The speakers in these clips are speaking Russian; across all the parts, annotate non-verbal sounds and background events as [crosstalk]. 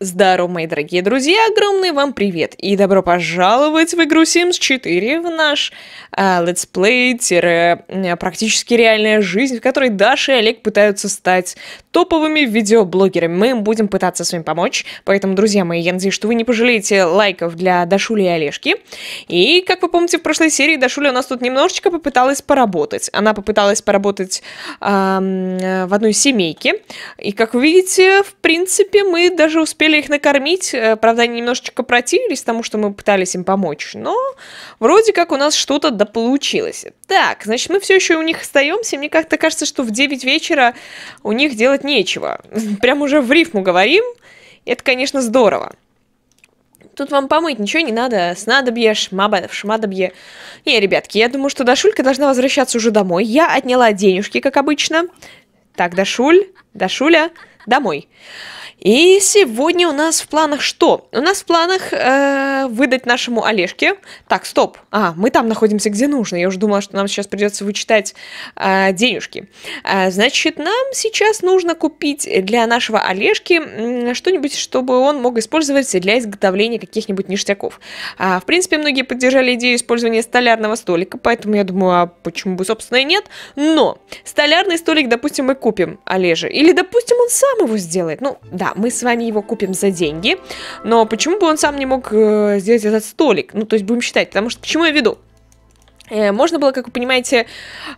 Здарова, мои дорогие друзья, огромный вам привет и добро пожаловать в игру Sims 4 в наш а, Play, практически реальная жизнь, в которой Даша и Олег пытаются стать топовыми видеоблогерами. Мы будем пытаться с вами помочь, поэтому, друзья мои, я надеюсь, что вы не пожалеете лайков для Дашули и Олежки. И, как вы помните, в прошлой серии Дашуля у нас тут немножечко попыталась поработать. Она попыталась поработать а, в одной семейке, и, как вы видите, в принципе, мы даже успели успели их накормить, э, правда, они немножечко противились тому, что мы пытались им помочь, но вроде как у нас что-то да получилось. Так, значит, мы все еще у них остаемся, мне как-то кажется, что в 9 вечера у них делать нечего. [laughs] Прям уже в рифму говорим, это, конечно, здорово. Тут вам помыть ничего не надо, снадобье, шмабадов, шмадобье. Не, ребятки, я думаю, что Дашулька должна возвращаться уже домой. Я отняла денежки, как обычно. Так, Дашуль, Дашуля, домой. И сегодня у нас в планах что? У нас в планах э, выдать нашему Олежке. Так, стоп. А, мы там находимся, где нужно. Я уже думала, что нам сейчас придется вычитать э, денежки. Э, значит, нам сейчас нужно купить для нашего Олежки что-нибудь, чтобы он мог использовать для изготовления каких-нибудь ништяков. А, в принципе, многие поддержали идею использования столярного столика, поэтому я думаю, а почему бы, собственно, и нет. Но столярный столик, допустим, мы купим Олеже. Или, допустим, он сам его сделает. Ну, да, да, мы с вами его купим за деньги, но почему бы он сам не мог э, сделать этот столик? Ну, то есть будем считать, потому что, почему я веду? Э, можно было, как вы понимаете,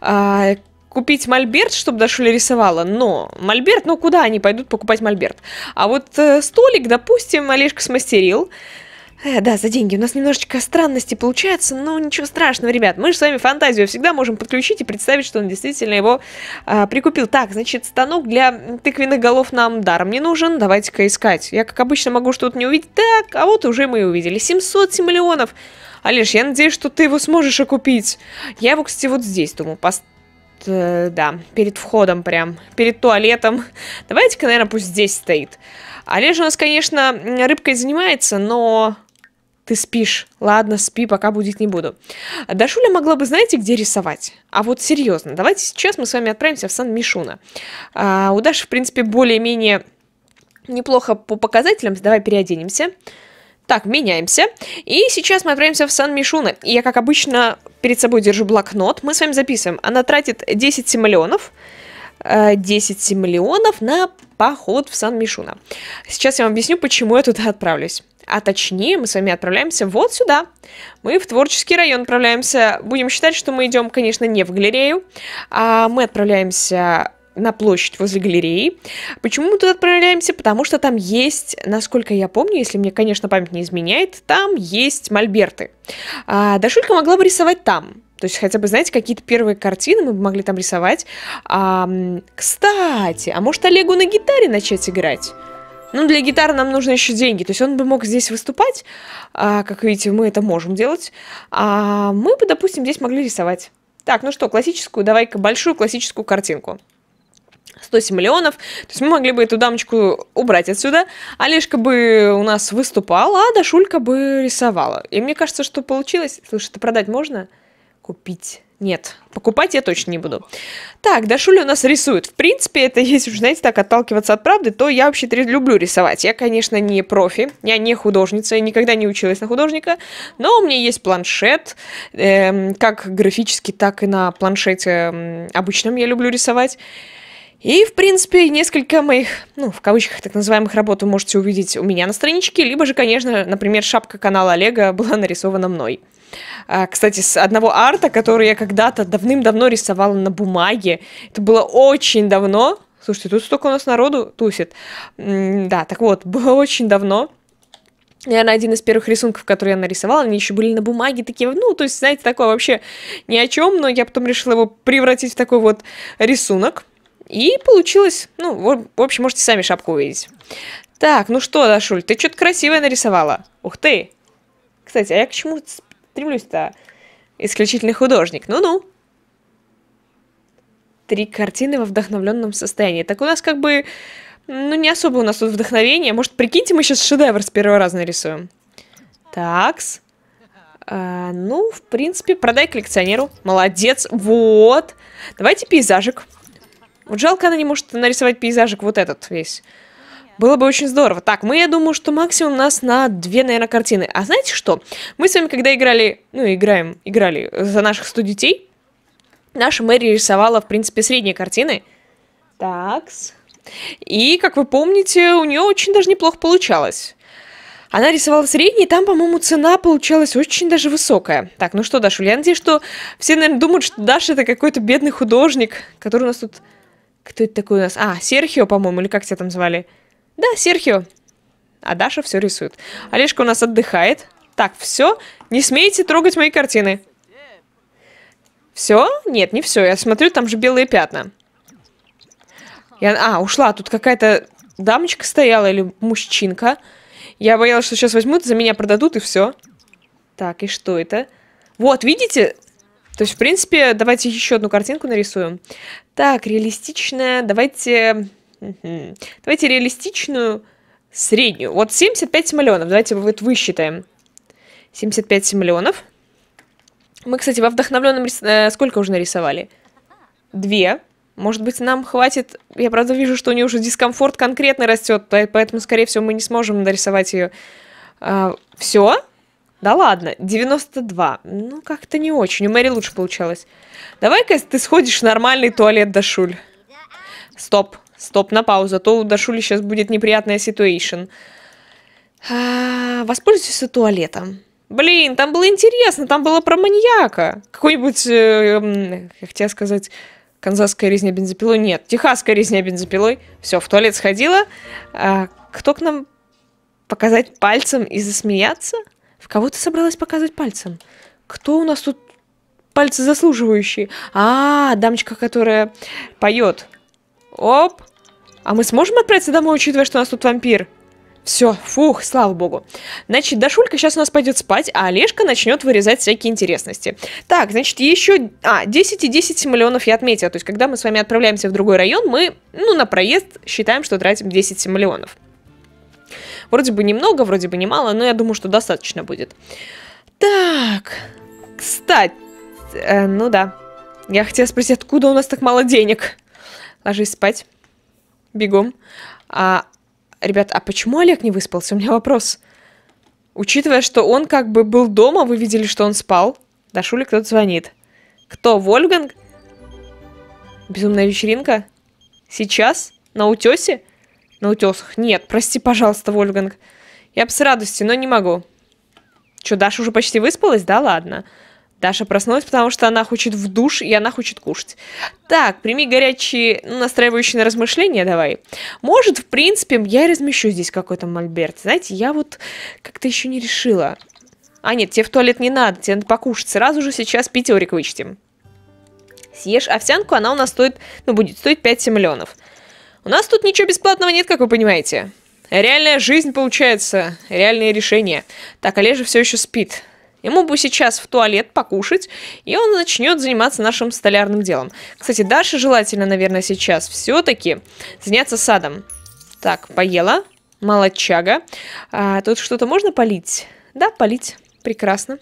а, купить мольберт, чтобы Дашуля рисовала, но мольберт, ну куда они пойдут покупать мольберт? А вот э, столик, допустим, Олежка смастерил, Э, да, за деньги. У нас немножечко странности получаются, но ничего страшного, ребят. Мы же с вами фантазию всегда можем подключить и представить, что он действительно его э, прикупил. Так, значит, станок для тыквенных голов нам даром не нужен. Давайте-ка искать. Я, как обычно, могу что-то не увидеть. Так, а вот уже мы и увидели. 700 миллионов. Алиш, я надеюсь, что ты его сможешь окупить. Я его, кстати, вот здесь, думаю, поставлю э, да, перед входом прям, перед туалетом. Давайте-ка, наверное, пусть здесь стоит. Олеж у нас, конечно, рыбкой занимается, но ты спишь. Ладно, спи, пока будет, не буду. Дашуля могла бы, знаете, где рисовать? А вот серьезно, давайте сейчас мы с вами отправимся в Сан-Мишуна. А, у Даши, в принципе, более-менее неплохо по показателям. Давай переоденемся. Так, меняемся. И сейчас мы отправимся в Сан-Мишуна. я, как обычно, перед собой держу блокнот. Мы с вами записываем. Она тратит 10 симолеонов. 10 э, симолеонов на поход в Сан-Мишуна. Сейчас я вам объясню, почему я туда отправлюсь а точнее мы с вами отправляемся вот сюда. Мы в творческий район отправляемся. Будем считать, что мы идем, конечно, не в галерею, а мы отправляемся на площадь возле галереи. Почему мы туда отправляемся? Потому что там есть, насколько я помню, если мне, конечно, память не изменяет, там есть мольберты. А, Дашулька могла бы рисовать там. То есть хотя бы, знаете, какие-то первые картины мы бы могли там рисовать. А, кстати, а может Олегу на гитаре начать играть? Ну, для гитары нам нужно еще деньги. То есть он бы мог здесь выступать, а, как видите, мы это можем делать. А мы бы, допустим, здесь могли рисовать. Так, ну что, классическую, давай-ка большую классическую картинку. 107 миллионов. То есть мы могли бы эту дамочку убрать отсюда. Олежка бы у нас выступала, а Дашулька бы рисовала. И мне кажется, что получилось. Слушай, это продать можно? Купить. Нет, покупать я точно не буду. Так, Дашуля у нас рисует. В принципе, это [laughs] если, знаете, так отталкиваться от правды, то я вообще-то люблю рисовать. Я, конечно, не профи, я не художница, я никогда не училась на художника, но у меня есть планшет, эм, как графически, так и на планшете обычном я люблю рисовать. И, в принципе, несколько моих, ну, в кавычках так называемых работ вы можете увидеть у меня на страничке, либо же, конечно, например, шапка канала Олега [laughs] была нарисована мной. А, кстати, с одного арта, который я когда-то давным-давно рисовала на бумаге. Это было очень давно. Слушайте, тут столько у нас народу тусит. Да, так вот, [laughs] было очень давно. Наверное, один из первых рисунков, которые я нарисовала, они еще были на бумаге такие, ну, то есть, знаете, такое вообще ни о чем, но я потом решила его превратить в такой вот рисунок. И получилось, ну, в общем, можете сами шапку увидеть. Так, ну что, Дашуль, ты что-то красивое нарисовала. Ух ты! Кстати, а я к чему стремлюсь-то? Исключительный художник, ну-ну. Три картины во вдохновленном состоянии. Так у нас как бы, ну не особо у нас тут вдохновение. Может, прикиньте, мы сейчас шедевр с первого раза нарисуем. Такс. А, ну, в принципе, продай коллекционеру. Молодец. Вот. Давайте пейзажик. Вот жалко, она не может нарисовать пейзажик вот этот весь. Было бы очень здорово. Так, мы, я думаю, что максимум нас на две, наверное, картины. А знаете что? Мы с вами, когда играли, ну, играем, играли за наших 100 детей, наша Мэри рисовала, в принципе, средние картины. Такс. И, как вы помните, у нее очень даже неплохо получалось. Она рисовала средние, там, по-моему, цена получалась очень даже высокая. Так, ну что, Даша, я надеюсь, что все, наверное, думают, что Даша это какой-то бедный художник, который у нас тут... Кто это такой у нас? А, Серхио, по-моему, или как тебя там звали? Да, Серхио. А Даша все рисует. Олежка у нас отдыхает. Так, все. Не смейте трогать мои картины. Все? Нет, не все. Я смотрю, там же белые пятна. Я... А, ушла. Тут какая-то дамочка стояла или мужчинка. Я боялась, что сейчас возьмут, за меня продадут и все. Так, и что это? Вот, видите? То есть, в принципе, давайте еще одну картинку нарисуем. Так, реалистичная. Давайте Давайте реалистичную среднюю. Вот 75 миллионов. Давайте вот высчитаем. 75 миллионов. Мы, кстати, во вдохновленном рис... Э, сколько уже нарисовали? Две. Может быть, нам хватит... Я, правда, вижу, что у нее уже дискомфорт конкретно растет, поэтому, скорее всего, мы не сможем нарисовать ее. А, все? Да ладно, 92. Ну, как-то не очень. У Мэри лучше получалось. Давай-ка ты сходишь в нормальный туалет, Дашуль. Стоп. Стоп, на паузу, а то у Дашули сейчас будет неприятная ситуация. Воспользуйся туалетом. Блин, там было интересно, там было про маньяка. Какой-нибудь, э, я хотела сказать, канзасская резня бензопилой. Нет, техасская резня бензопилой. Все, в туалет сходила. А, кто к нам показать пальцем и засмеяться? В кого ты собралась показывать пальцем? Кто у нас тут пальцы заслуживающие? А, дамочка, которая поет. Оп, а мы сможем отправиться домой, учитывая, что у нас тут вампир? Все, фух, слава богу. Значит, Дашулька сейчас у нас пойдет спать, а Олежка начнет вырезать всякие интересности. Так, значит, еще... А, 10 и 10 миллионов я отметила. То есть, когда мы с вами отправляемся в другой район, мы, ну, на проезд считаем, что тратим 10 миллионов. Вроде бы немного, вроде бы немало, но я думаю, что достаточно будет. Так, кстати... Э, ну да. Я хотела спросить, откуда у нас так мало денег? Ложись спать бегом. А, ребят, а почему Олег не выспался? У меня вопрос. Учитывая, что он как бы был дома, вы видели, что он спал. Да, Шули кто-то звонит. Кто, Вольганг? Безумная вечеринка? Сейчас? На утесе? На утесах? Нет, прости, пожалуйста, Вольганг. Я бы с радостью, но не могу. Что, Даша уже почти выспалась? Да ладно. Даша проснулась, потому что она хочет в душ, и она хочет кушать. Так, прими горячие, ну, настраивающие на размышления давай. Может, в принципе, я размещу здесь какой-то мольберт. Знаете, я вот как-то еще не решила. А нет, тебе в туалет не надо, тебе надо покушать. Сразу же сейчас пятерик вычтем. Съешь овсянку, она у нас стоит, ну, будет стоить 5 миллионов. У нас тут ничего бесплатного нет, как вы понимаете. Реальная жизнь получается, реальные решения. Так, Олежа все еще спит. Ему бы сейчас в туалет покушать, и он начнет заниматься нашим столярным делом. Кстати, Даше желательно, наверное, сейчас все-таки заняться садом. Так, поела. Молодчага. А, тут что-то можно полить? Да, полить. Прекрасно.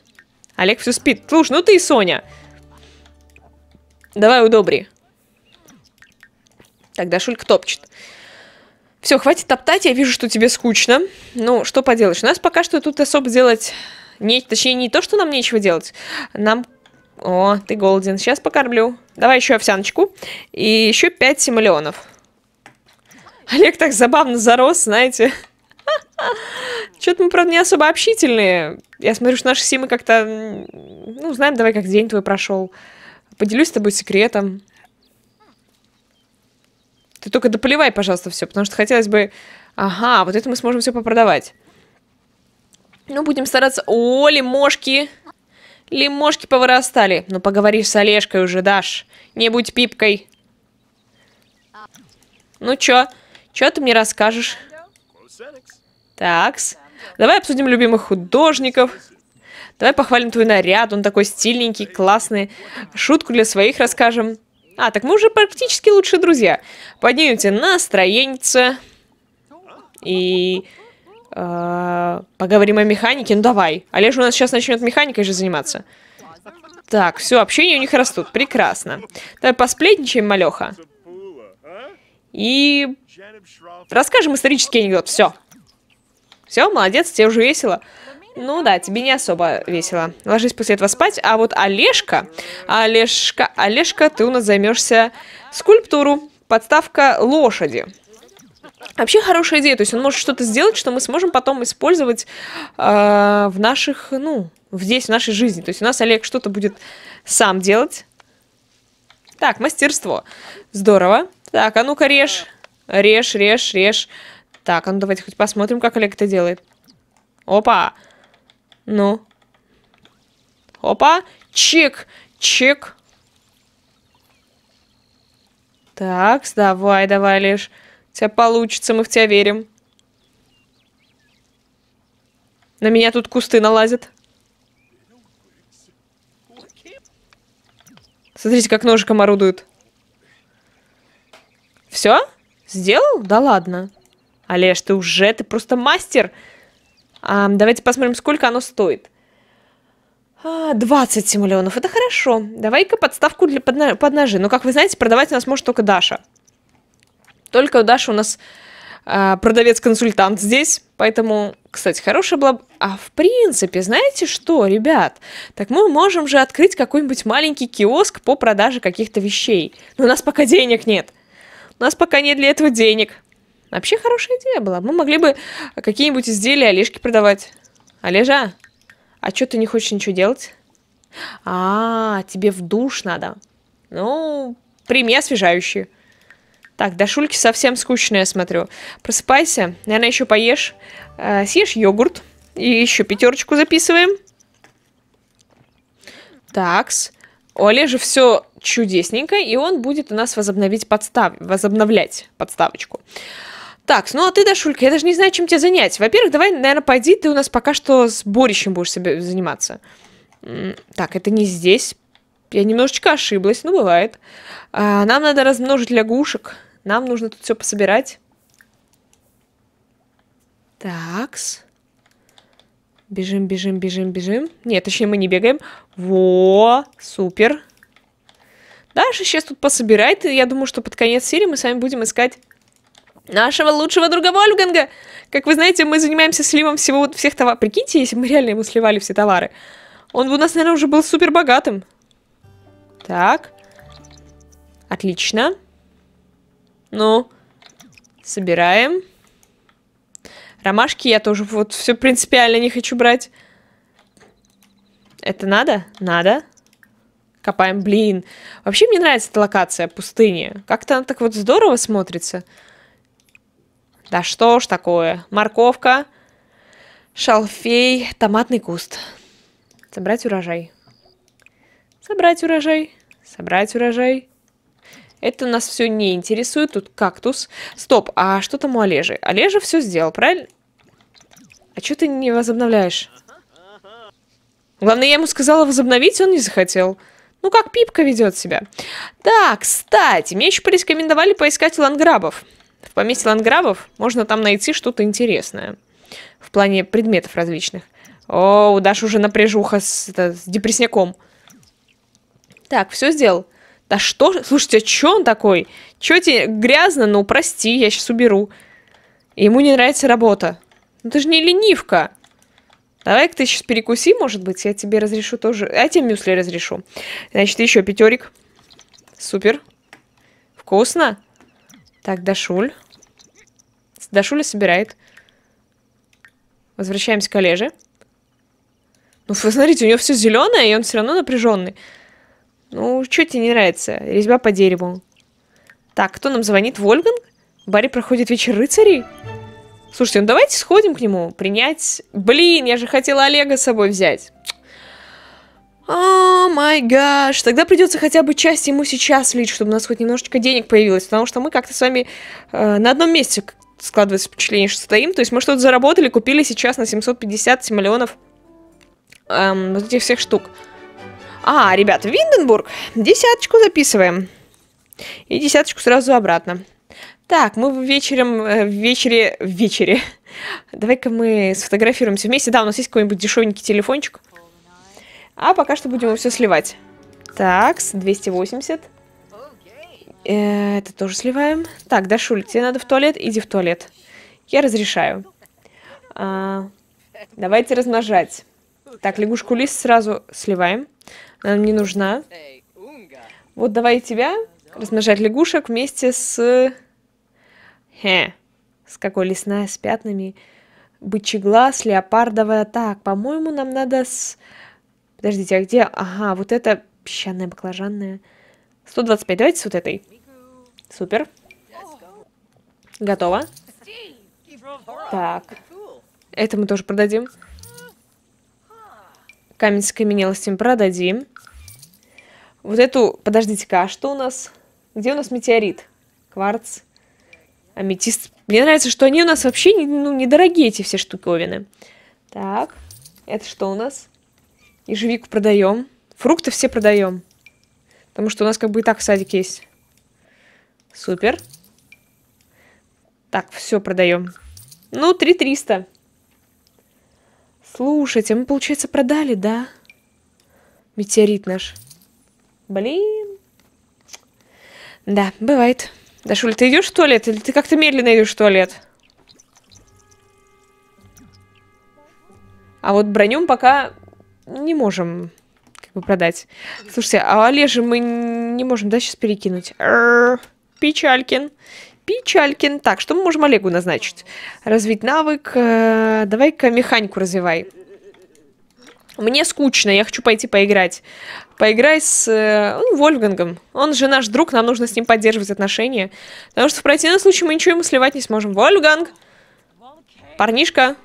Олег все спит. Слушай, ну ты и Соня. Давай удобри. Так, Дашулька топчет. Все, хватит топтать, я вижу, что тебе скучно. Ну, что поделаешь. У нас пока что тут особо делать не, точнее, не то, что нам нечего делать. Нам... О, ты голоден. Сейчас покормлю. Давай еще овсяночку. И еще 5 симолеонов. Олег так забавно зарос, знаете. [laughs] Что-то мы, правда, не особо общительные. Я смотрю, что наши симы как-то... Ну, знаем, давай, как день твой прошел. Поделюсь с тобой секретом. Ты только дополивай, пожалуйста, все, потому что хотелось бы... Ага, вот это мы сможем все попродавать. Ну, будем стараться... О, лимошки! Лимошки повырастали. Ну, поговори с Олежкой уже, Даш. Не будь пипкой. Ну, чё? Чё ты мне расскажешь? Такс. Давай обсудим любимых художников. Давай похвалим твой наряд, он такой стильненький, классный. Шутку для своих расскажем. А, так мы уже практически лучшие друзья. Поднимемте настроение И а, поговорим о механике. Ну давай. Олеж, у нас сейчас начнет механикой же заниматься. Так, все, общение у них растут. Прекрасно. Давай посплетничаем, малеха. И расскажем исторический анекдот. Все. Все, молодец, тебе уже весело. Ну да, тебе не особо весело. Ложись после этого спать. А вот Олежка, Олежка, Олежка, ты у нас займешься скульптуру. Подставка лошади. Вообще хорошая идея, то есть он может что-то сделать, что мы сможем потом использовать э, в наших, ну, здесь, в нашей жизни. То есть у нас Олег что-то будет сам делать. Так, мастерство. Здорово. Так, а ну-ка режь. Режь, режь, режь. Так, а ну давайте хоть посмотрим, как Олег это делает. Опа. Ну. Опа. Чик. Чик. Так, давай, давай, лишь тебя получится, мы в тебя верим. На меня тут кусты налазят. Смотрите, как ножиком орудуют. Все? Сделал? Да ладно. Олеж, ты уже, ты просто мастер. А, давайте посмотрим, сколько оно стоит. А, 20 миллионов, это хорошо. Давай-ка подставку для, под, под ножи. Но, как вы знаете, продавать у нас может только Даша. Только Даша у нас э, продавец-консультант здесь, поэтому, кстати, хорошая была... А в принципе, знаете что, ребят? Так мы можем же открыть какой-нибудь маленький киоск по продаже каких-то вещей. Но у нас пока денег нет. У нас пока нет для этого денег. Вообще хорошая идея была. Мы могли бы какие-нибудь изделия Олежке продавать. Олежа, а что ты не хочешь ничего делать? А, тебе в душ надо. Ну, прими освежающий. Так, до шульки совсем скучно, я смотрю. Просыпайся, наверное, еще поешь. Э, съешь йогурт. И еще пятерочку записываем. Такс. У Олежи все чудесненько, и он будет у нас возобновить подстав... возобновлять подставочку. Так, ну а ты, Дашулька, я даже не знаю, чем тебя занять. Во-первых, давай, наверное, пойди, ты у нас пока что сборищем будешь себе заниматься. Так, это не здесь. Я немножечко ошиблась, но бывает. А, нам надо размножить лягушек. Нам нужно тут все пособирать. Такс. Бежим, бежим, бежим, бежим. Нет, точнее, мы не бегаем. Во, супер. Дальше сейчас тут пособирает, и я думаю, что под конец серии мы с вами будем искать нашего лучшего друга Вольфганга. Как вы знаете, мы занимаемся сливом всего всех товаров. Прикиньте, если бы мы реально ему сливали все товары. Он бы у нас, наверное, уже был супер богатым. Так. Отлично. Ну, собираем. Ромашки я тоже вот все принципиально не хочу брать. Это надо? Надо. Копаем, блин. Вообще мне нравится эта локация, пустыни. Как-то она так вот здорово смотрится. Да что ж такое. Морковка, шалфей, томатный куст. Собрать урожай. Собрать урожай. Собрать урожай. Это нас все не интересует. Тут кактус. Стоп, а что там у Олежи? Олежа все сделал, правильно? А что ты не возобновляешь? Главное, я ему сказала возобновить, он не захотел. Ну, как Пипка ведет себя. Да, кстати, мне еще порекомендовали поискать ланграбов. В поместье ланграбов можно там найти что-то интересное. В плане предметов различных. О, у Даши уже напряжуха с, это, с депрессняком. Так, все сделал. Да что? Слушайте, а чё он такой? Чё тебе грязно? Ну, прости, я сейчас уберу. Ему не нравится работа. Ну, ты же не ленивка. Давай-ка ты сейчас перекуси, может быть, я тебе разрешу тоже. А тебе мюсли разрешу. Значит, еще пятерик. Супер. Вкусно. Так, Дашуль. Дашуля собирает. Возвращаемся к Олеже. Ну, вы смотрите, у него все зеленое, и он все равно напряженный. Ну, что тебе не нравится? Резьба по дереву. Так, кто нам звонит? Вольган? Барри проходит вечер рыцарей? Слушайте, ну давайте сходим к нему, принять... Блин, я же хотела Олега с собой взять. О май гаш, тогда придется хотя бы часть ему сейчас влить, чтобы у нас хоть немножечко денег появилось, потому что мы как-то с вами э, на одном месте складывается впечатление, что стоим. То есть мы что-то заработали, купили сейчас на 750 миллионов эм, вот этих всех штук. А, ребят, Винденбург. Десяточку записываем. И десяточку сразу обратно. Так, мы вечером, э, в вечере, в вечере. Давай-ка мы сфотографируемся вместе. Да, у нас есть какой-нибудь дешевенький телефончик. А пока что будем все сливать. Так, 280. Э, это тоже сливаем. Так, Дашуль, тебе надо в туалет? Иди в туалет. Я разрешаю. А, давайте размножать. Так, лягушку лист сразу сливаем. Она не нужна. Вот давай тебя размножать лягушек вместе с... Хе. С какой лесная, с пятнами. бычеглаз, леопардовая. Так, по-моему, нам надо с... Подождите, а где? Ага, вот это песчаная баклажанная. 125, давайте с вот этой. Супер. Готово. Так. Это мы тоже продадим. Камень с каменелостями продадим. Вот эту... Подождите-ка, а что у нас? Где у нас метеорит? Кварц. Аметист. Мне нравится, что они у нас вообще не, ну, недорогие, эти все штуковины. Так. Это что у нас? Ежевику продаем. Фрукты все продаем. Потому что у нас как бы и так садик есть. Супер. Так, все продаем. Ну, 3300. Слушайте, мы, получается, продали, да? Метеорит наш. Блин. Да, бывает. Дашуль, ты идешь в туалет? Или ты как-то медленно идешь в туалет? А вот броню пока не можем как бы продать. Слушайте, а Олежа мы не можем, да, сейчас перекинуть? Р -р -р, Печалькин. Печалькин. Так, что мы можем Олегу назначить? Развить навык. Э, давай-ка механику развивай. Мне скучно, я хочу пойти поиграть. Поиграй с э, ну, Вольфгангом. Он же наш друг, нам нужно с ним поддерживать отношения. Потому что в противном случае мы ничего ему сливать не сможем. Вольфганг! Парнишка!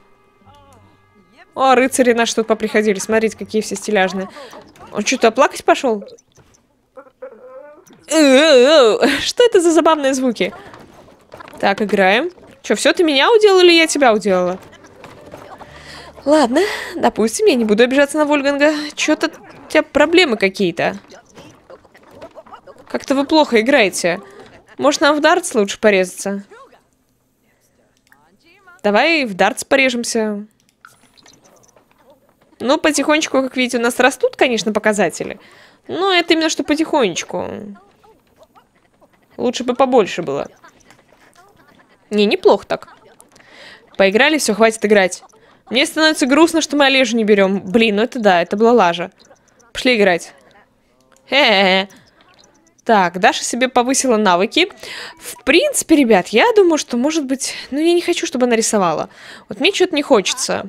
О, рыцари наши тут поприходили. Смотрите, какие все стиляжные. Он что-то плакать пошел? Э, что это за забавные звуки? Так, играем. Че, все ты меня уделала или я тебя уделала? Ладно, допустим, я не буду обижаться на Вольганга. Че-то у тебя проблемы какие-то. Как-то вы плохо играете. Может, нам в дартс лучше порезаться? Давай в дартс порежемся. Ну, потихонечку, как видите, у нас растут, конечно, показатели. Но это именно что потихонечку. Лучше бы побольше было. Не, неплохо так. Поиграли, все, хватит играть. Мне становится грустно, что мы Олежу не берем. Блин, ну это да, это была лажа. Пошли играть. Хе -хе -хе. Так, Даша себе повысила навыки. В принципе, ребят, я думаю, что, может быть... Ну, я не хочу, чтобы она рисовала. Вот мне что-то не хочется.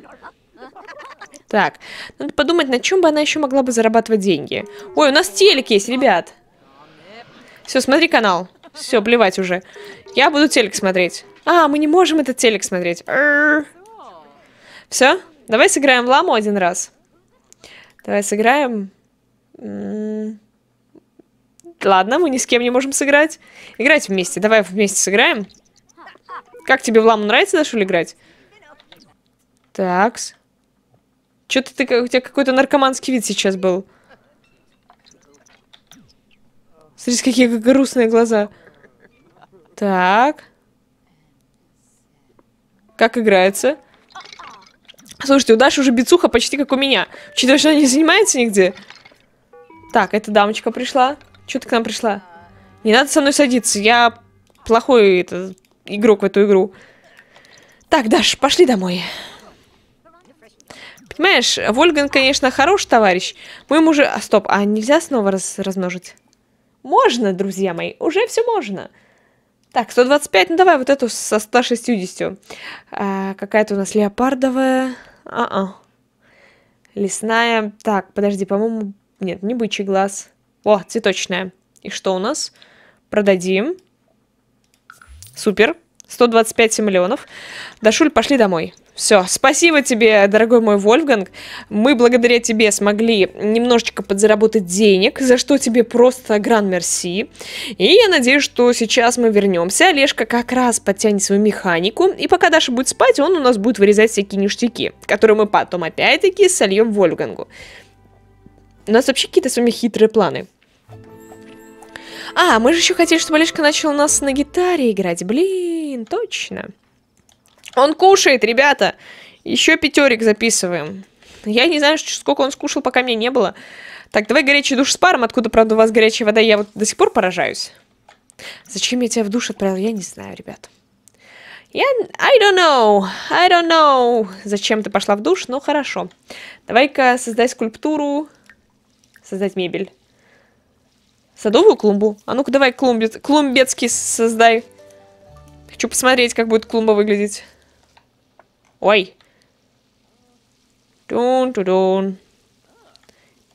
Так, надо подумать, на чем бы она еще могла бы зарабатывать деньги. Ой, у нас телек есть, ребят. Все, смотри канал. Все, плевать уже. Я буду телек смотреть. А, мы не можем этот телек смотреть. Все? Давай сыграем в ламу один раз. Давай сыграем. М-м-м. Ладно, мы ни с кем не можем сыграть. Играть вместе. Давай вместе сыграем. Как тебе в ламу нравится, Дашуль, играть? Такс. Что-то ты, у тебя какой-то наркоманский вид сейчас был. Смотри, какие грустные глаза. Так. Как играется? Слушайте, у Даши уже бицуха почти как у меня. Учитывая, что она не занимается нигде. Так, эта дамочка пришла. Что ты к нам пришла? Не надо со мной садиться. Я плохой это, игрок в эту игру. Так, Даш, пошли домой. Понимаешь, Вольган, конечно, хороший товарищ. Мы уже... А, стоп, а нельзя снова раз размножить? Можно, друзья мои, уже все можно. Так, 125, ну давай вот эту со 160. А, какая-то у нас леопардовая. А-а. Лесная. Так, подожди, по-моему... Нет, не бычий глаз. О, цветочная. И что у нас? Продадим. Супер. 125 миллионов. Дашуль, пошли домой. Все, спасибо тебе, дорогой мой Вольфганг. Мы благодаря тебе смогли немножечко подзаработать денег, за что тебе просто гран мерси. И я надеюсь, что сейчас мы вернемся. Олежка как раз подтянет свою механику, и пока Даша будет спать, он у нас будет вырезать всякие ништяки, которые мы потом опять-таки сольем Вольфгангу. У нас вообще какие-то с вами хитрые планы. А, мы же еще хотели, чтобы Олежка начал у нас на гитаре играть. Блин, точно. Он кушает, ребята. Еще пятерик записываем. Я не знаю, сколько он скушал, пока меня не было. Так, давай горячий душ с паром. Откуда, правда, у вас горячая вода? Я вот до сих пор поражаюсь. Зачем я тебя в душ отправила? Я не знаю, ребят. Я... I don't know. I don't know. Зачем ты пошла в душ? Ну, хорошо. Давай-ка создай скульптуру. Создать мебель. Садовую клумбу. А ну-ка давай клумбец, клумбецкий создай. Хочу посмотреть, как будет клумба выглядеть. Ой. Тун-тун-тун.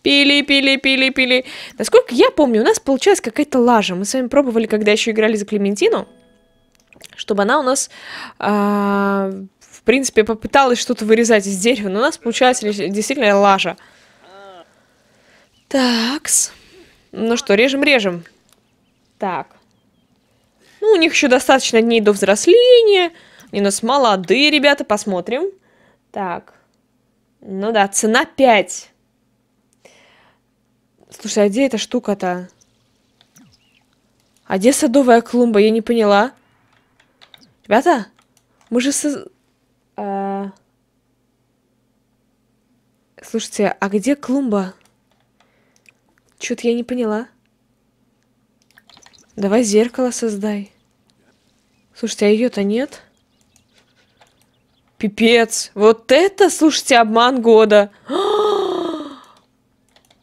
Пили, пили, пили, пили. Насколько я помню, у нас получалась какая-то лажа. Мы с вами пробовали, когда еще играли за Клементину, чтобы она у нас, э, в принципе, попыталась что-то вырезать из дерева, но у нас получалась действительно лажа. Такс. Ну что, режем-режем. Так. Ну, у них еще достаточно дней до взросления. Они у нас молодые ребята, посмотрим. Так. Ну да, цена 5. Слушай, а где эта штука-то? А где садовая клумба? Я не поняла. Ребята, мы же... Со... Э, слушайте, а где клумба? Чё-то я не поняла. Давай зеркало создай. Слушайте, а ее-то нет? Пипец. Вот это, слушайте, обман года. [gasps]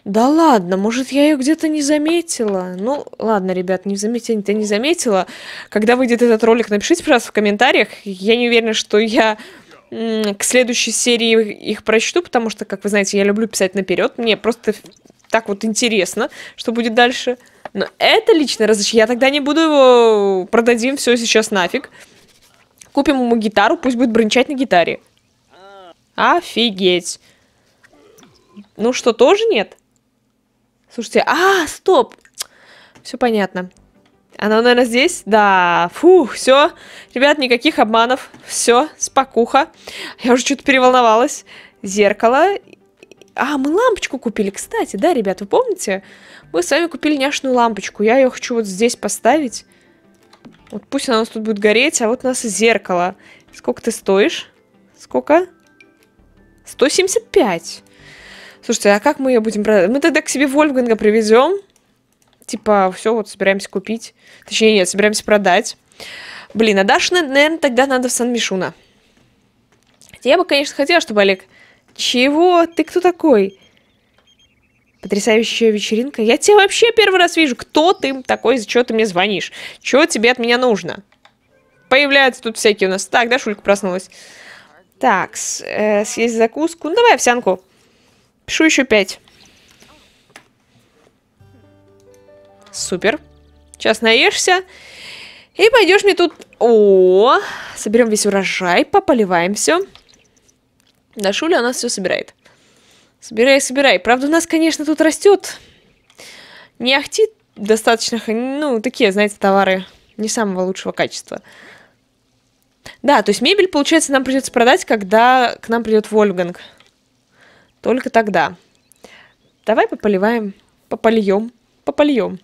Да ладно, может, я ее где-то не заметила. Ну, ладно, ребят, не заметила, то не заметила. Когда выйдет этот ролик, напишите, пожалуйста, в комментариях. Я не уверена, что я к следующей серии их прочту, потому что, как вы знаете, я люблю писать наперед. Мне просто так вот интересно, что будет дальше. Но это лично разочарование. Я тогда не буду его... Продадим все сейчас нафиг. Купим ему гитару, пусть будет бренчать на гитаре. Офигеть. Ну что, тоже нет? Слушайте, а, стоп. Все понятно. Она, наверное, здесь? Да. Фух, все. Ребят, никаких обманов. Все, спокуха. Я уже что-то переволновалась. Зеркало а, мы лампочку купили, кстати, да, ребят, вы помните? Мы с вами купили няшную лампочку. Я ее хочу вот здесь поставить. Вот пусть она у нас тут будет гореть, а вот у нас зеркало. Сколько ты стоишь? Сколько? 175. Слушайте, а как мы ее будем продать? Мы тогда к себе Вольфганга привезем. Типа, все, вот собираемся купить. Точнее, нет, собираемся продать. Блин, а Даши, наверное, тогда надо в Сан-Мишуна. Я бы, конечно, хотела, чтобы Олег чего? Ты кто такой? Потрясающая вечеринка. Я тебя вообще первый раз вижу. Кто ты такой, Зачем ты мне звонишь? Чего тебе от меня нужно? Появляются тут всякие у нас. Так, да, Шулька проснулась? Так, э, съесть закуску. Ну, давай овсянку. Пишу еще пять. Супер. Сейчас наешься. И пойдешь мне тут... О, соберем весь урожай, пополиваем все. На шуле у нас все собирает. Собирай, собирай. Правда, у нас, конечно, тут растет. Не ахти достаточно, ну, такие, знаете, товары не самого лучшего качества. Да, то есть мебель, получается, нам придется продать, когда к нам придет Вольфганг. Только тогда. Давай пополиваем, попольем, попольем.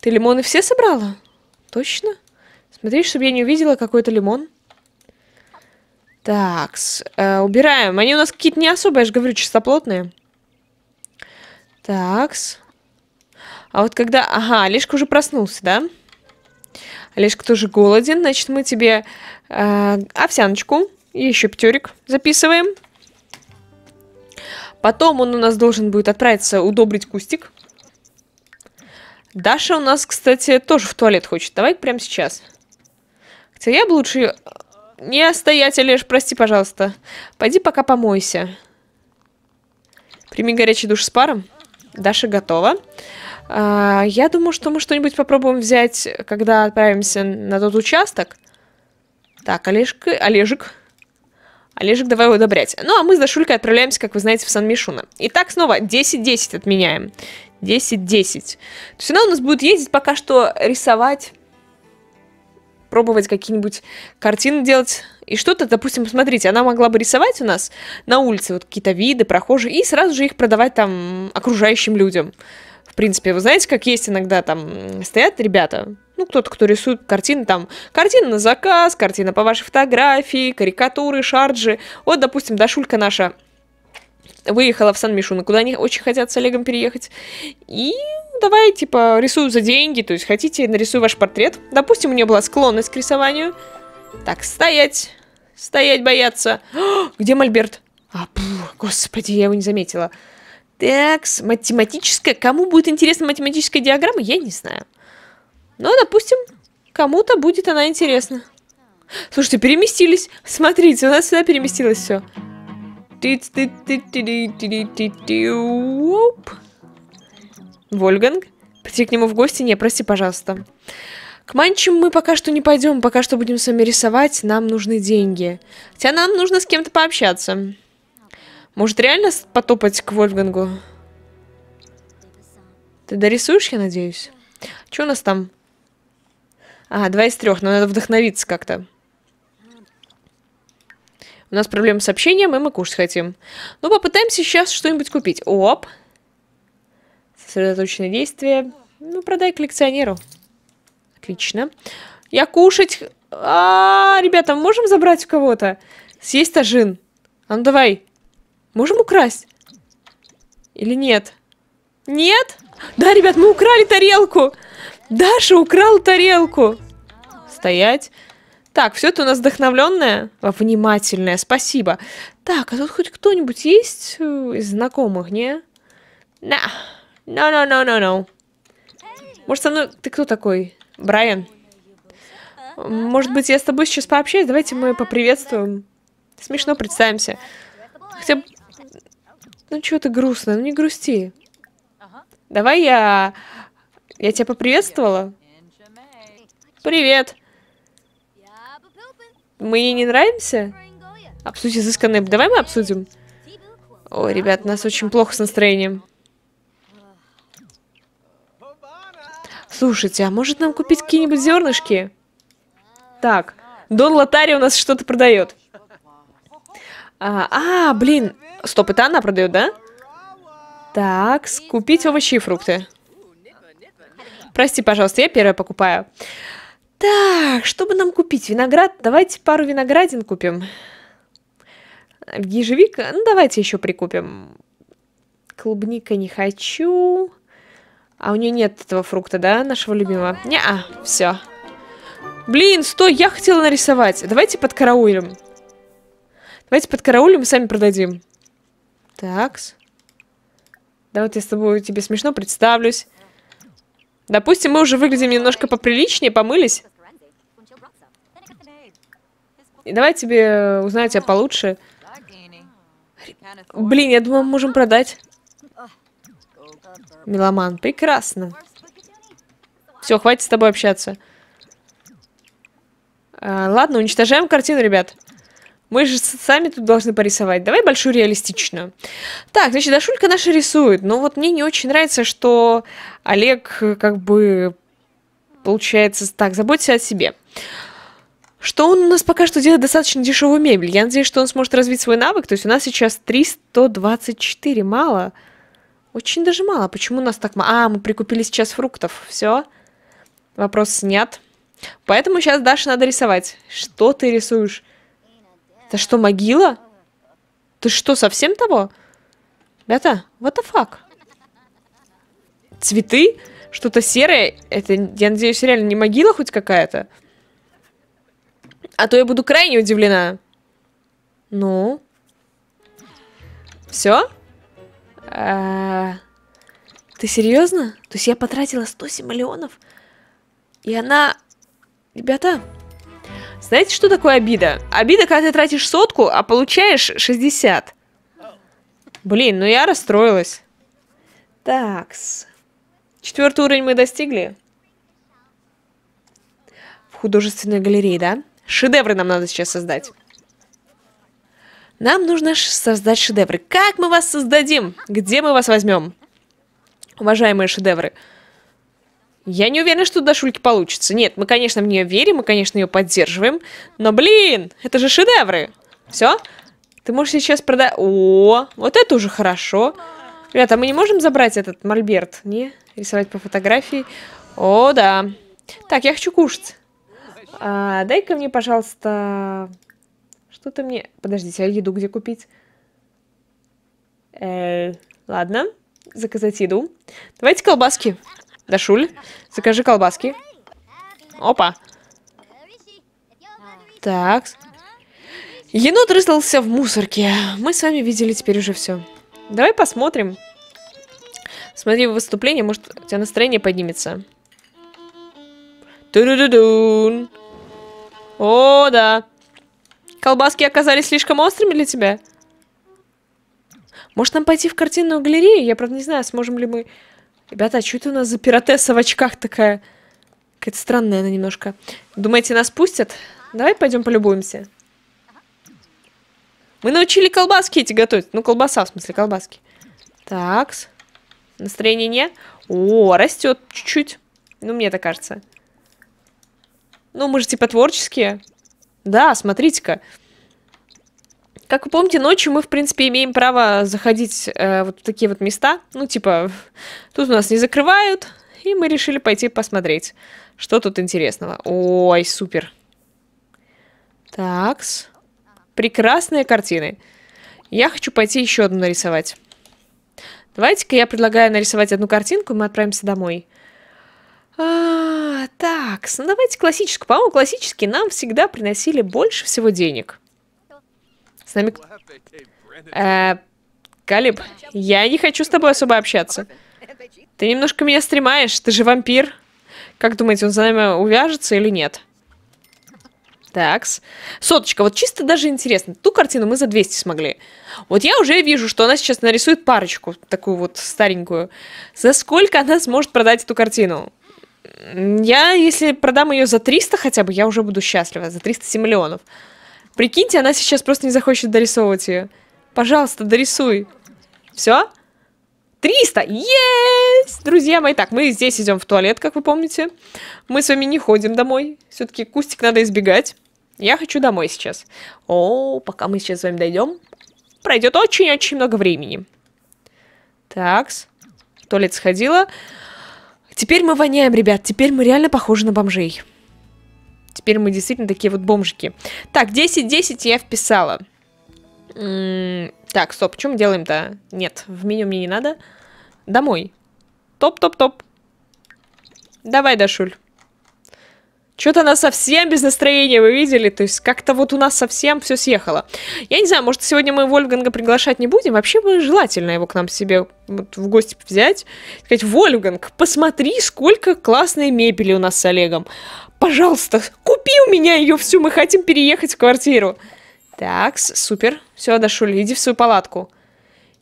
Ты лимоны все собрала? Точно? Смотри, чтобы я не увидела какой-то лимон. Так, э, убираем. Они у нас какие-то не особые, я же говорю, чистоплотные. Такс. А вот когда... Ага, Олежка уже проснулся, да? Олежка тоже голоден. Значит, мы тебе э, овсяночку и еще пятерик записываем. Потом он у нас должен будет отправиться удобрить кустик. Даша у нас, кстати, тоже в туалет хочет. Давай прямо сейчас. Хотя я бы лучше не, стоять, Олеж, а прости, пожалуйста. Пойди пока помойся. Прими горячий душ с паром. Даша готова. А, я думаю, что мы что-нибудь попробуем взять, когда отправимся на тот участок. Так, Олежка, Олежик, Олежик, давай удобрять. Ну, а мы с Дашулькой отправляемся, как вы знаете, в Сан-Мишуна. Итак, снова 10-10 отменяем. 10-10. То есть она у нас будет ездить пока что рисовать пробовать какие-нибудь картины делать и что-то, допустим, смотрите, она могла бы рисовать у нас на улице вот какие-то виды, прохожие, и сразу же их продавать там окружающим людям. В принципе, вы знаете, как есть иногда там стоят ребята, ну, кто-то, кто рисует картины, там, картина на заказ, картина по вашей фотографии, карикатуры, шарджи. Вот, допустим, Дашулька наша выехала в Сан-Мишуна, куда они очень хотят с Олегом переехать. И давай, типа, рисую за деньги, то есть хотите, нарисую ваш портрет. Допустим, у нее была склонность к рисованию. Так, стоять. Стоять бояться. [gasps] где Мольберт? А, пу, господи, я его не заметила. Так, математическая. Кому будет интересна математическая диаграмма, я не знаю. Но, допустим, кому-то будет она интересна. Слушайте, переместились. Смотрите, у нас сюда переместилось все. Оп. Вольганг? Прийти к нему в гости? Не, прости, пожалуйста. К манчим мы пока что не пойдем, пока что будем с вами рисовать, нам нужны деньги. Хотя нам нужно с кем-то пообщаться. Может, реально потопать к Вольфгангу? Ты дорисуешь, я надеюсь? Что у нас там? А, два из трех, нам надо вдохновиться как-то. У нас проблемы с общением, и мы кушать хотим. Ну, попытаемся сейчас что-нибудь купить. Оп. Сосредоточенное действие. Ну, продай коллекционеру. Отлично. Я кушать... А, -а, -а ребята, можем забрать у кого-то? Съесть тажин. А ну давай. Можем украсть? Или нет? Нет? Да, ребят, мы украли тарелку. Даша украл тарелку. Стоять. Так, все это у нас вдохновленное, внимательное, спасибо. Так, а тут хоть кто-нибудь есть э, из знакомых, не? Да. No, no, no, no, no. Может, со мной... Ты кто такой? Брайан? Может быть, я с тобой сейчас пообщаюсь? Давайте мы поприветствуем. Смешно представимся. Хотя... Ну, что ты грустно? Ну, не грусти. Давай я... Я тебя поприветствовала? Привет. Мы ей не нравимся? Обсудить изысканный. Давай мы обсудим? О, ребят, у нас очень плохо с настроением. Слушайте, а может нам купить какие-нибудь зернышки? Так, Дон Лотари у нас что-то продает. А, а, блин, стоп, это она продает, да? Так, купить овощи и фрукты. Прости, пожалуйста, я первая покупаю. Так, чтобы нам купить виноград, давайте пару виноградин купим. Ежевик, ну давайте еще прикупим. Клубника не хочу. А у нее нет этого фрукта, да, нашего любимого? Не-а, все. Блин, стой, я хотела нарисовать. Давайте подкараулим. Давайте подкараулим и сами продадим. Такс. Да вот я с тобой тебе смешно представлюсь. Допустим, мы уже выглядим немножко поприличнее, помылись. И давай тебе узнаю тебя получше. Блин, я думаю, мы можем продать. Меломан, прекрасно. Все, хватит с тобой общаться. А, ладно, уничтожаем картину, ребят. Мы же сами тут должны порисовать. Давай большую реалистично. Так, значит, Дашулька наша рисует. Но вот мне не очень нравится, что Олег э, как бы... Получается так, заботься о себе. Что он у нас пока что делает достаточно дешевую мебель. Я надеюсь, что он сможет развить свой навык. То есть у нас сейчас 324, мало. Мало. Очень даже мало. Почему у нас так мало? А, мы прикупили сейчас фруктов. Все. Вопрос снят. Поэтому сейчас Даша надо рисовать. Что ты рисуешь? Это что, могила? Ты что, совсем того? Ребята, what the fuck? Цветы? Что-то серое? Это, я надеюсь, реально не могила хоть какая-то? А то я буду крайне удивлена. Ну? Все? А, ты серьезно? То есть я потратила 107 миллионов? И она... Ребята, знаете, что такое обида? Обида, когда ты тратишь сотку, а получаешь 60. Блин, ну я расстроилась. Такс. Четвертый уровень мы достигли. В художественной галерее, да? Шедевры нам надо сейчас создать. Нам нужно создать шедевры. Как мы вас создадим? Где мы вас возьмем? Уважаемые шедевры. Я не уверена, что до Шульки получится. Нет, мы, конечно, в нее верим, мы, конечно, ее поддерживаем. Но, блин, это же шедевры. Все? Ты можешь сейчас продать... О, вот это уже хорошо. Ребята, мы не можем забрать этот мольберт? Не? Рисовать по фотографии? О, да. Так, я хочу кушать. А, Дай-ка мне, пожалуйста, что-то мне... Подождите, а еду где купить? Э, ладно, заказать еду. Давайте колбаски. Дашуль, закажи колбаски. Опа. Так. Енот рыслался в мусорке. Мы с вами видели теперь уже все. Давай посмотрим. Смотри выступление, может, у тебя настроение поднимется. Ту-ду-ду-дун. О, да. Колбаски оказались слишком острыми для тебя? Может, нам пойти в картинную галерею? Я, правда, не знаю, сможем ли мы... Ребята, а что это у нас за пиротесса в очках такая? Какая-то странная она немножко. Думаете, нас пустят? Давай пойдем полюбуемся. Мы научили колбаски эти готовить. Ну, колбаса, в смысле, колбаски. Такс. Настроение не? О, растет чуть-чуть. Ну, мне так кажется. Ну, мы же типа творческие. Да, смотрите-ка. Как вы помните, ночью мы, в принципе, имеем право заходить э, вот в такие вот места. Ну, типа, тут у нас не закрывают, и мы решили пойти посмотреть, что тут интересного. Ой, супер. Такс. Прекрасные картины. Я хочу пойти еще одну нарисовать. Давайте-ка я предлагаю нарисовать одну картинку, и мы отправимся домой. Домой. А, так, ну давайте классическую. По-моему, классические нам всегда приносили больше всего денег. С нами... Э, Калиб, я не хочу с тобой особо общаться. Ты немножко меня стремаешь, ты же вампир. Как думаете, он за нами увяжется или нет? Такс. Соточка, вот чисто даже интересно, ту картину мы за 200 смогли. Вот я уже вижу, что она сейчас нарисует парочку, такую вот старенькую. За сколько она сможет продать эту картину? Я, если продам ее за 300 хотя бы, я уже буду счастлива, за 307 миллионов. Прикиньте, она сейчас просто не захочет дорисовывать ее. Пожалуйста, дорисуй. Все? 300! Есть! Друзья мои, так, мы здесь идем в туалет, как вы помните. Мы с вами не ходим домой. Все-таки кустик надо избегать. Я хочу домой сейчас. О, пока мы сейчас с вами дойдем, пройдет очень-очень много времени. Такс. В туалет сходила. Теперь мы воняем, ребят. Теперь мы реально похожи на бомжей. Теперь мы действительно такие вот бомжики. Так, 10-10 я вписала. М -м так, стоп, что мы делаем-то? Нет, в меню мне не надо. Домой. Топ-топ-топ. Давай, Дашуль. Что-то она совсем без настроения, вы видели? То есть как-то вот у нас совсем все съехало. Я не знаю, может, сегодня мы Вольфганга приглашать не будем? Вообще бы желательно его к нам себе вот в гости взять. Сказать, Вольфганг, посмотри, сколько классной мебели у нас с Олегом. Пожалуйста, купи у меня ее всю, мы хотим переехать в квартиру. Так, супер. Все, Дашуль, иди в свою палатку.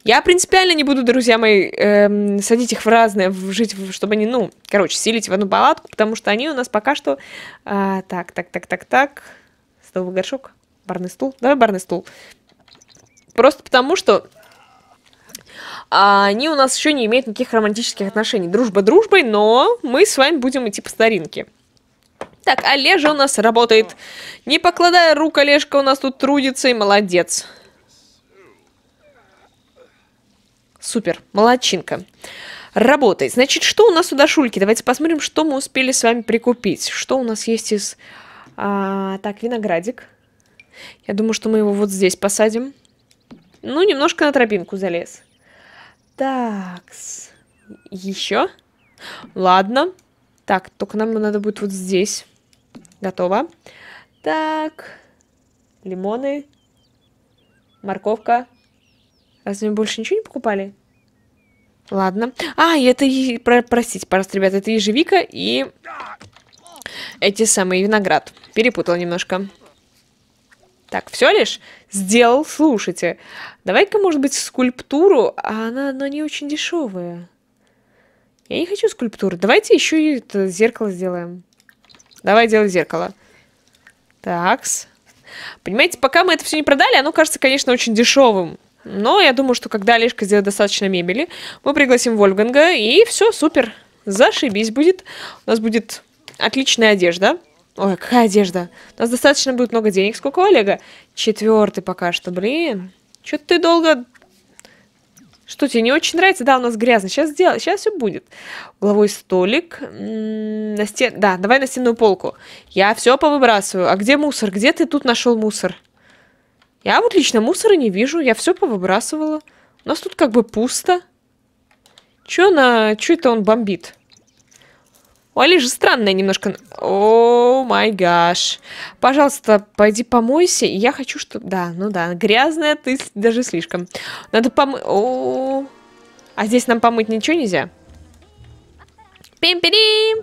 Я принципиально не буду, друзья мои, эм, садить их в разное, в, жить, чтобы они, ну, короче, селить в одну палатку, потому что они у нас пока что... Э, так, так, так, так, так. Столовый горшок, барный стул. Давай барный стул. Просто потому что а они у нас еще не имеют никаких романтических отношений. Дружба дружбой, но мы с вами будем идти по старинке. Так, Олежа у нас работает. Не покладая рук, Олежка у нас тут трудится и молодец. Супер, молодчинка. Работает. Значит, что у нас у Дашульки? Давайте посмотрим, что мы успели с вами прикупить. Что у нас есть из... А, так, виноградик. Я думаю, что мы его вот здесь посадим. Ну, немножко на тропинку залез. Так, -с. еще. Ладно. Так, только нам надо будет вот здесь. Готово. Так, лимоны, морковка, Разве мы больше ничего не покупали? Ладно. А, и это... И... Про, простите, пожалуйста, ребята, это ежевика и... Эти самые виноград. Перепутал немножко. Так, все лишь? Сделал, слушайте. Давай-ка, может быть, скульптуру, а она, она не очень дешевая. Я не хочу скульптуру. Давайте еще и это зеркало сделаем. Давай делай зеркало. Такс. Понимаете, пока мы это все не продали, оно кажется, конечно, очень дешевым. Но я думаю, что когда Олежка сделает достаточно мебели, мы пригласим Вольфганга, и все, супер. Зашибись будет. У нас будет отличная одежда. Ой, какая одежда. У нас достаточно будет много денег. Сколько у Олега? Четвертый пока что, блин. что ты долго... Что, тебе не очень нравится? Да, у нас грязно. Сейчас сделаем, сейчас все будет. Угловой столик. На стен... Да, давай на стенную полку. Я все повыбрасываю. А где мусор? Где ты тут нашел мусор? Я вот лично мусора не вижу, я все повыбрасывала. У нас тут как бы пусто. Че на... Че это он бомбит? У Али же странная немножко... О, май гаш. Пожалуйста, пойди помойся. Я хочу, чтобы, Да, ну да, грязная ты даже слишком. Надо помыть... О, а здесь нам помыть ничего нельзя? пим пим.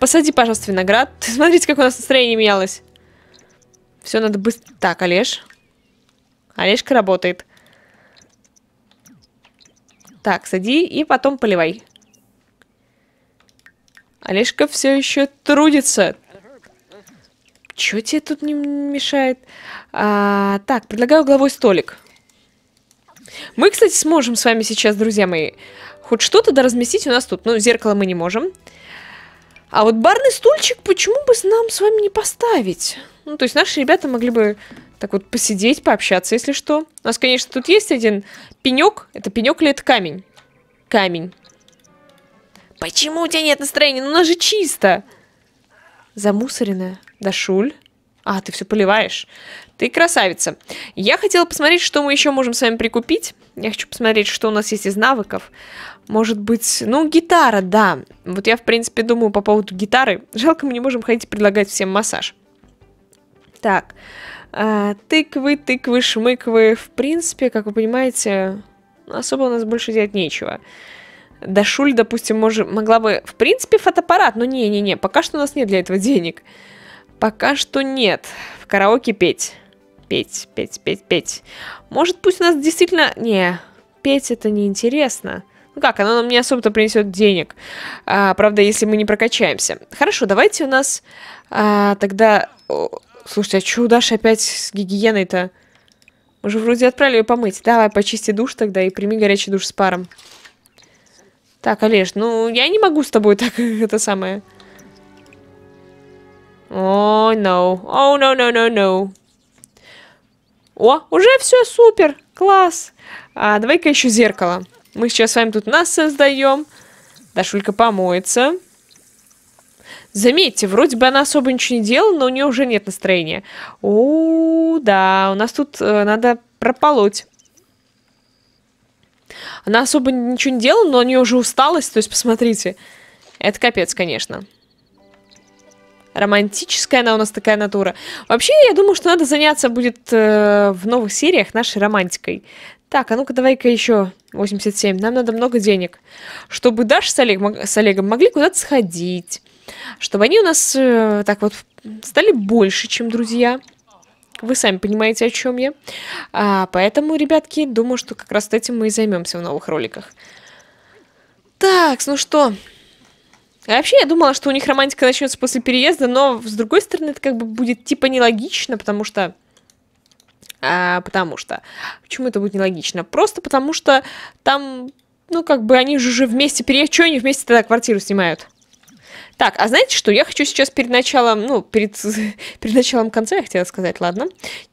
Посади, пожалуйста, виноград. [laughs] Смотрите, как у нас настроение менялось. Все, надо быстро... Так, Олеж. Олежка работает. Так, сади и потом поливай. Олежка все еще трудится. Че тебе тут не мешает? А, так, предлагаю угловой столик. Мы, кстати, сможем с вами сейчас, друзья мои, хоть что-то доразместить у нас тут. Ну, зеркало мы не можем. А вот барный стульчик почему бы нам с вами не поставить? Ну, то есть наши ребята могли бы так вот, посидеть, пообщаться, если что. У нас, конечно, тут есть один пенек. Это пенек или это камень? Камень. Почему у тебя нет настроения? Ну, у нас же чисто. Замусоренная. Да шуль. А, ты все поливаешь. Ты красавица. Я хотела посмотреть, что мы еще можем с вами прикупить. Я хочу посмотреть, что у нас есть из навыков. Может быть, ну, гитара, да. Вот я, в принципе, думаю по поводу гитары. Жалко, мы не можем ходить и предлагать всем массаж. Так, а, тыквы, тыквы, шмыквы. В принципе, как вы понимаете, особо у нас больше делать нечего. Да Шуль, допустим, может, могла бы... В принципе, фотоаппарат, но не-не-не, пока что у нас нет для этого денег. Пока что нет. В караоке петь. Петь, петь, петь, петь. Может, пусть у нас действительно... Не, петь это неинтересно. Ну как, оно нам не особо-то принесет денег. А, правда, если мы не прокачаемся. Хорошо, давайте у нас а, тогда Слушайте, а что у Даши опять с гигиеной-то? Мы вроде отправили ее помыть. Давай, почисти душ тогда и прими горячий душ с паром. Так, Олеж, ну я не могу с тобой [laughs] так это самое. О, oh, no. О, oh, no, no, no, no. О, уже все супер, класс. А давай-ка еще зеркало. Мы сейчас с вами тут нас создаем. Дашулька помоется. Заметьте, вроде бы она особо ничего не делала, но у нее уже нет настроения. О, да, у нас тут э, надо прополоть. Она особо ничего не делала, но у нее уже усталость, то есть посмотрите. Это капец, конечно. Романтическая она у нас такая натура. Вообще, я думаю, что надо заняться будет э, в новых сериях нашей романтикой. Так, а ну-ка давай-ка еще 87. Нам надо много денег, чтобы Даша с, Олег, с Олегом могли куда-то сходить чтобы они у нас э, так вот стали больше, чем друзья. Вы сами понимаете, о чем я. А, поэтому, ребятки, думаю, что как раз этим мы и займемся в новых роликах. Так, ну что, вообще, я думала, что у них романтика начнется после переезда, но с другой стороны, это как бы будет типа нелогично, потому что... А, потому что... Почему это будет нелогично? Просто потому что там, ну, как бы они же уже вместе переезжают, Чего они вместе тогда квартиру снимают? Так, а знаете что, я хочу сейчас перед началом, ну, перед, [laughs] перед началом конца, я хотела сказать, ладно,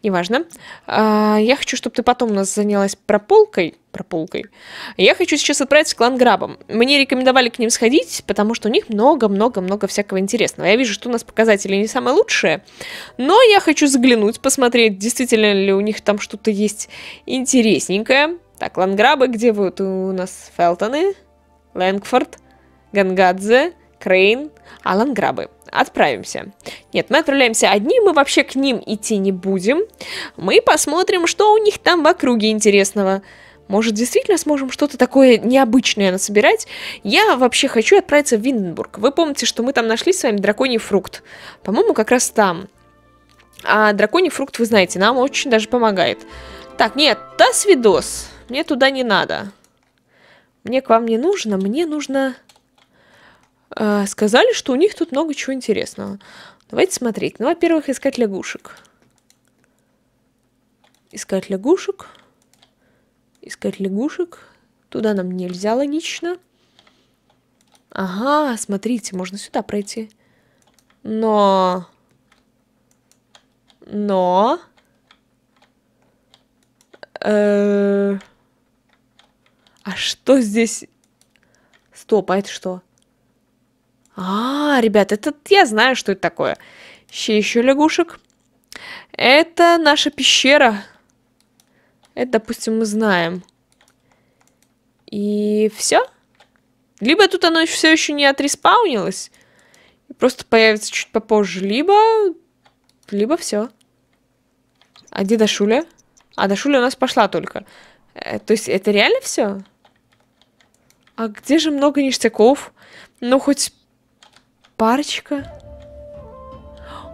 неважно. А, я хочу, чтобы ты потом у нас занялась прополкой, прополкой. Я хочу сейчас отправиться к ланграбам. Мне рекомендовали к ним сходить, потому что у них много-много-много всякого интересного. Я вижу, что у нас показатели не самые лучшие, но я хочу заглянуть, посмотреть, действительно ли у них там что-то есть интересненькое. Так, ланграбы, где вы? Тут у нас Фелтоны, Лэнгфорд, Гангадзе, Крейн, Алан Грабы. Отправимся. Нет, мы отправляемся одни, мы вообще к ним идти не будем. Мы посмотрим, что у них там в округе интересного. Может, действительно сможем что-то такое необычное насобирать? Я вообще хочу отправиться в Винденбург. Вы помните, что мы там нашли с вами драконий фрукт. По-моему, как раз там. А драконий фрукт, вы знаете, нам очень даже помогает. Так, нет, тасвидос. Мне туда не надо. Мне к вам не нужно, мне нужно... Э, сказали, что у них тут много чего интересного. Давайте смотреть. Ну, во-первых, искать лягушек. Искать лягушек. Искать лягушек. Туда нам нельзя, логично. Ага, смотрите, можно сюда пройти. Но... Но... Э. А что здесь... Стоп, а это что? А, ребят, это я знаю, что это такое. Еще, еще лягушек. Это наша пещера. Это, допустим, мы знаем. И все. Либо тут оно все еще не отреспаунилось. И просто появится чуть попозже. Либо... Либо все. А где Дашуля? А Дашуля у нас пошла только. Э, то есть это реально все? А где же много ништяков? Ну, хоть Парочка.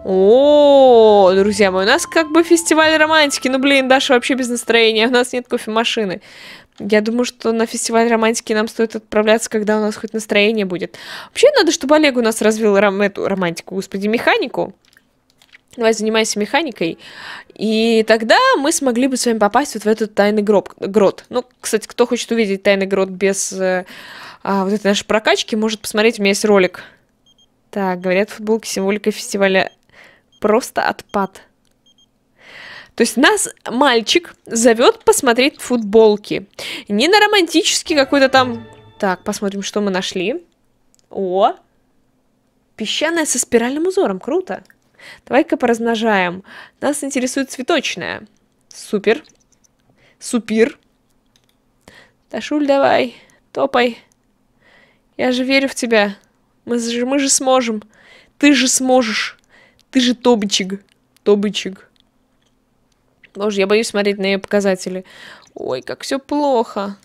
О, друзья мои, у нас как бы фестиваль романтики. Ну, блин, Даша вообще без настроения, у нас нет кофемашины. Я думаю, что на фестиваль романтики нам стоит отправляться, когда у нас хоть настроение будет. Вообще надо, чтобы Олег у нас развил ром эту романтику, господи, механику. Давай занимайся механикой. И тогда мы смогли бы с вами попасть вот в этот тайный гроб, грот. Ну, кстати, кто хочет увидеть тайный грот без э, а, вот этой нашей прокачки, может посмотреть, у меня есть ролик так, говорят, футболки символика фестиваля. Просто отпад. То есть нас мальчик зовет посмотреть футболки. Не на романтический какой-то там... Так, посмотрим, что мы нашли. О! Песчаная со спиральным узором. Круто. Давай-ка поразмножаем. Нас интересует цветочная. Супер. Супир. Ташуль, давай. Топай. Я же верю в тебя. Мы же, мы же сможем. Ты же сможешь. Ты же Тобычик. Тобычик. Боже, я боюсь смотреть на ее показатели. Ой, как все плохо.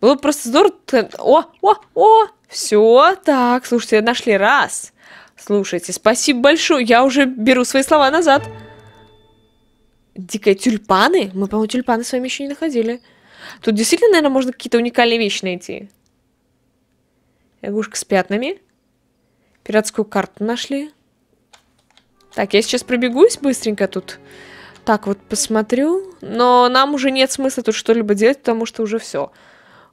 Было просто здорово. О, о, о! Все, так, слушайте, нашли раз. Слушайте, спасибо большое. Я уже беру свои слова назад. Дикая тюльпаны? Мы, по-моему, тюльпаны с вами еще не находили. Тут действительно, наверное, можно какие-то уникальные вещи найти. Лягушка с пятнами. Пиратскую карту нашли. Так, я сейчас пробегусь быстренько тут. Так, вот посмотрю. Но нам уже нет смысла тут что-либо делать, потому что уже все.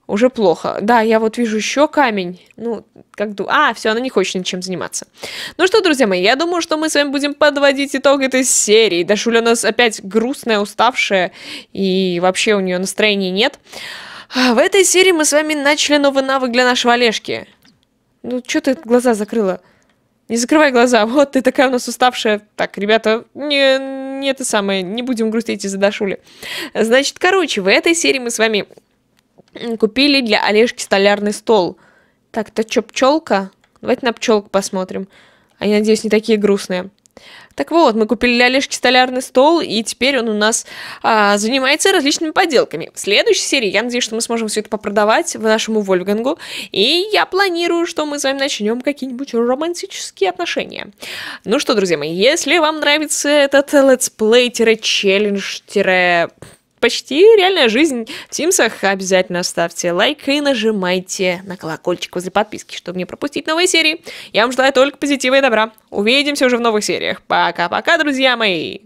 Уже плохо. Да, я вот вижу еще камень. Ну, как ду... А, все, она не хочет ничем заниматься. Ну что, друзья мои, я думаю, что мы с вами будем подводить итог этой серии. Дашуля у нас опять грустная, уставшая, и вообще у нее настроения нет. В этой серии мы с вами начали новый навык для нашего Олежки. Ну, что ты глаза закрыла? Не закрывай глаза, [laughs] вот ты такая у нас уставшая. Так, ребята, не, не это самое, не будем грустить из-за Дашули. Значит, короче, в этой серии мы с вами купили для Олежки столярный стол. Так, то что, пчелка? Давайте на пчелку посмотрим. Они, надеюсь, не такие грустные. Так вот, мы купили для Олежки столярный стол, и теперь он у нас а, занимается различными поделками. В следующей серии, я надеюсь, что мы сможем все это попродавать в нашему Вольфгангу, и я планирую, что мы с вами начнем какие-нибудь романтические отношения. Ну что, друзья мои, если вам нравится этот летсплей-челлендж- почти реальная жизнь в Симсах. Обязательно ставьте лайк и нажимайте на колокольчик возле подписки, чтобы не пропустить новые серии. Я вам желаю только позитива и добра. Увидимся уже в новых сериях. Пока-пока, друзья мои!